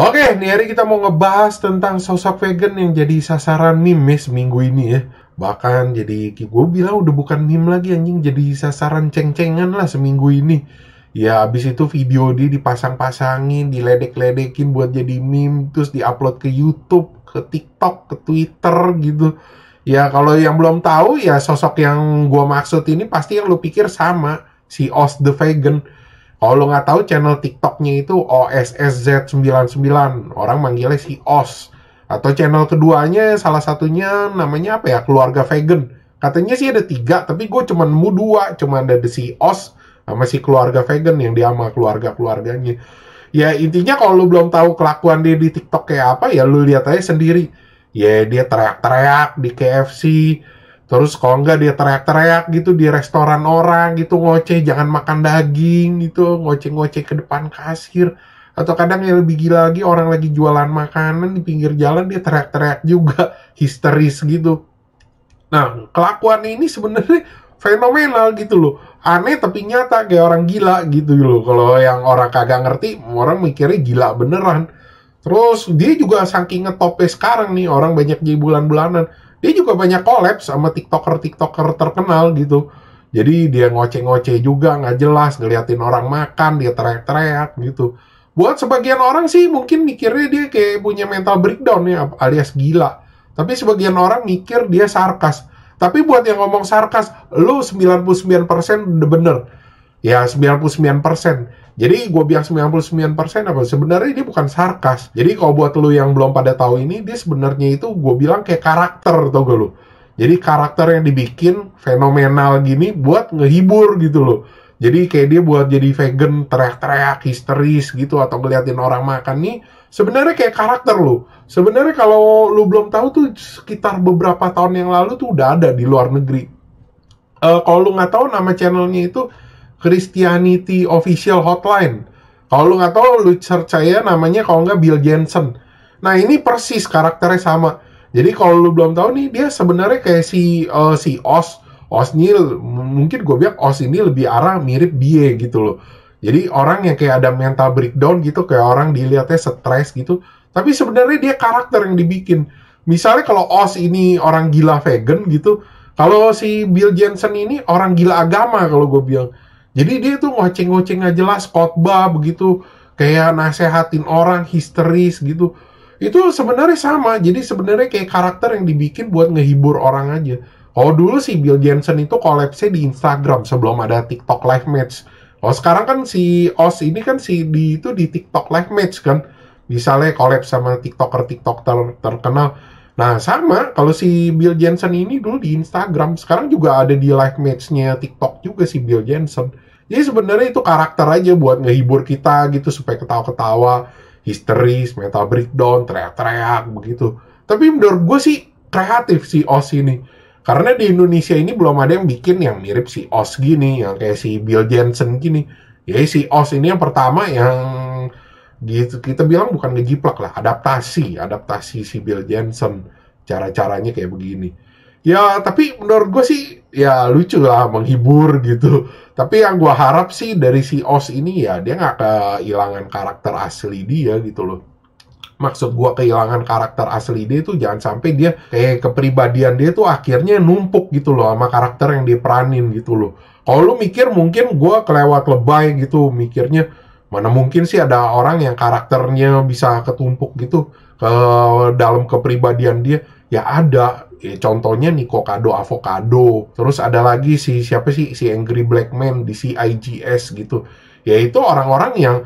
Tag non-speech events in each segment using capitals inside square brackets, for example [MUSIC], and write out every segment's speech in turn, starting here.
Oke, nih hari kita mau ngebahas tentang sosok vegan yang jadi sasaran meme ya, seminggu ini ya. Bahkan jadi gue bilang udah bukan meme lagi anjing, jadi sasaran ceng-cengan lah seminggu ini. Ya abis itu video dia dipasang-pasangin, diledek-ledekin buat jadi meme, terus diupload ke YouTube, ke TikTok, ke Twitter gitu. Ya kalau yang belum tahu ya sosok yang gue maksud ini pasti yang lu pikir sama si Oz the Vegan kalau lo nggak tahu channel TikToknya itu OSSZ99, orang manggilnya si OS. Atau channel keduanya salah satunya namanya apa ya, Keluarga Vegan. Katanya sih ada tiga, tapi gue cuma nemu dua, cuma ada si OS sama si Keluarga Vegan yang dia sama keluarga-keluarganya. Ya intinya kalau lo belum tahu kelakuan dia di TikTok kayak apa, ya lo lihat aja sendiri. Ya dia teriak-teriak di KFC, Terus kalau enggak dia teriak-teriak gitu di restoran orang gitu ngoceh jangan makan daging gitu ngoceh-ngoceh ke depan kasir atau kadang yang lebih gila lagi orang lagi jualan makanan di pinggir jalan dia teriak-teriak juga [LAUGHS] histeris gitu. Nah kelakuan ini sebenarnya fenomenal gitu loh aneh tapi nyata kayak orang gila gitu loh kalau yang orang kagak ngerti orang mikirnya gila beneran terus dia juga saking ngetopes sekarang nih orang banyak jadi bulan-bulanan dia juga banyak collab sama tiktoker-tiktoker terkenal gitu. Jadi dia ngoceh-ngoceh juga nggak jelas ngeliatin orang makan, dia teriak-teriak gitu. Buat sebagian orang sih mungkin mikirnya dia kayak punya mental breakdown ya alias gila. Tapi sebagian orang mikir dia sarkas. Tapi buat yang ngomong sarkas, lu 99% bener ya 99%. Jadi gue bilang 99% apa? Sebenarnya ini bukan sarkas. Jadi kalau buat lu yang belum pada tahu ini, dia sebenarnya itu gue bilang kayak karakter tau gak lu. Jadi karakter yang dibikin fenomenal gini buat ngehibur gitu loh. Jadi kayak dia buat jadi vegan teriak-teriak histeris gitu atau ngeliatin orang makan nih sebenarnya kayak karakter lu. Sebenarnya kalau lu belum tahu tuh sekitar beberapa tahun yang lalu tuh udah ada di luar negeri. Uh, kalau lu nggak tahu nama channelnya itu Christianity Official Hotline. Kalau lu nggak tahu, lu percaya namanya kalau nggak Bill Jensen. Nah ini persis karakternya sama. Jadi kalau lu belum tahu nih, dia sebenarnya kayak si uh, si Oz. Oz mungkin gue bilang os ini lebih arah mirip dia gitu loh. Jadi orang yang kayak ada mental breakdown gitu, kayak orang dilihatnya stres gitu. Tapi sebenarnya dia karakter yang dibikin. Misalnya kalau os ini orang gila vegan gitu, kalau si Bill Jensen ini orang gila agama kalau gue bilang jadi dia tuh ngoceng-ngoceng nggak jelas khotbah begitu kayak nasehatin orang histeris gitu. Itu sebenarnya sama. Jadi sebenarnya kayak karakter yang dibikin buat ngehibur orang aja. Oh dulu si Bill Jensen itu kolapsnya di Instagram sebelum ada TikTok Live Match. Oh sekarang kan si Os ini kan si di itu di TikTok Live Match kan. Misalnya kolaps sama TikToker TikTok terkenal Nah sama kalau si Bill Jensen ini dulu di Instagram sekarang juga ada di live matchnya TikTok juga si Bill Jensen. Jadi sebenarnya itu karakter aja buat ngehibur kita gitu supaya ketawa-ketawa, histeris, mental breakdown, teriak-teriak begitu. Tapi menurut gue sih kreatif si Oz ini. Karena di Indonesia ini belum ada yang bikin yang mirip si Oz gini, yang kayak si Bill Jensen gini. jadi si Oz ini yang pertama yang gitu kita bilang bukan ngejiplak lah adaptasi adaptasi si Bill Jensen cara-caranya kayak begini ya tapi menurut gue sih ya lucu lah menghibur gitu tapi yang gue harap sih dari si Oz ini ya dia nggak kehilangan karakter asli dia gitu loh maksud gue kehilangan karakter asli dia itu jangan sampai dia kayak kepribadian dia tuh akhirnya numpuk gitu loh sama karakter yang diperanin gitu loh kalau lu mikir mungkin gue kelewat lebay gitu mikirnya Mana mungkin sih ada orang yang karakternya bisa ketumpuk gitu ke dalam kepribadian dia? Ya ada. Ya, contohnya Nico Kado Avocado. Terus ada lagi si siapa sih si Angry Black Man di CIGS gitu. Yaitu orang-orang yang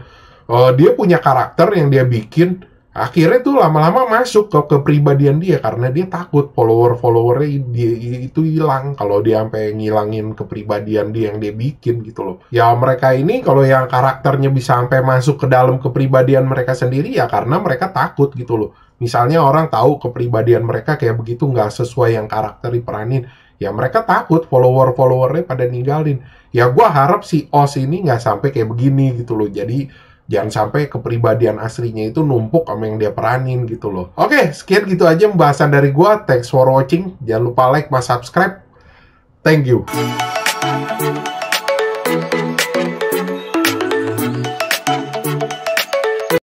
uh, dia punya karakter yang dia bikin akhirnya tuh lama-lama masuk ke kepribadian dia karena dia takut follower-followernya dia itu hilang kalau dia sampai ngilangin kepribadian dia yang dia bikin gitu loh ya mereka ini kalau yang karakternya bisa sampai masuk ke dalam kepribadian mereka sendiri ya karena mereka takut gitu loh misalnya orang tahu kepribadian mereka kayak begitu nggak sesuai yang karakter diperanin ya mereka takut follower-followernya pada ninggalin ya gue harap si os ini nggak sampai kayak begini gitu loh jadi jangan sampai kepribadian aslinya itu numpuk sama yang dia peranin gitu loh. Oke, okay, sekian gitu aja pembahasan dari gua. Thanks for watching. Jangan lupa like, mas subscribe. Thank you.